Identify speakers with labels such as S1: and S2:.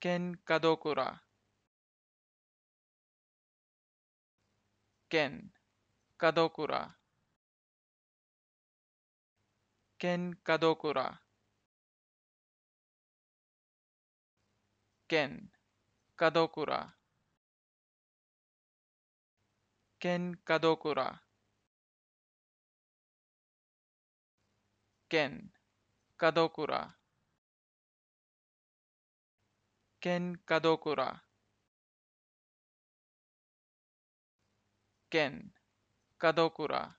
S1: Ken Kadokura. Ken Kadokura. Ken Kadokura. Ken Kadokura. Ken Kadokura. Ken Kadokura. Ken Kadokura. Ken Kadokura.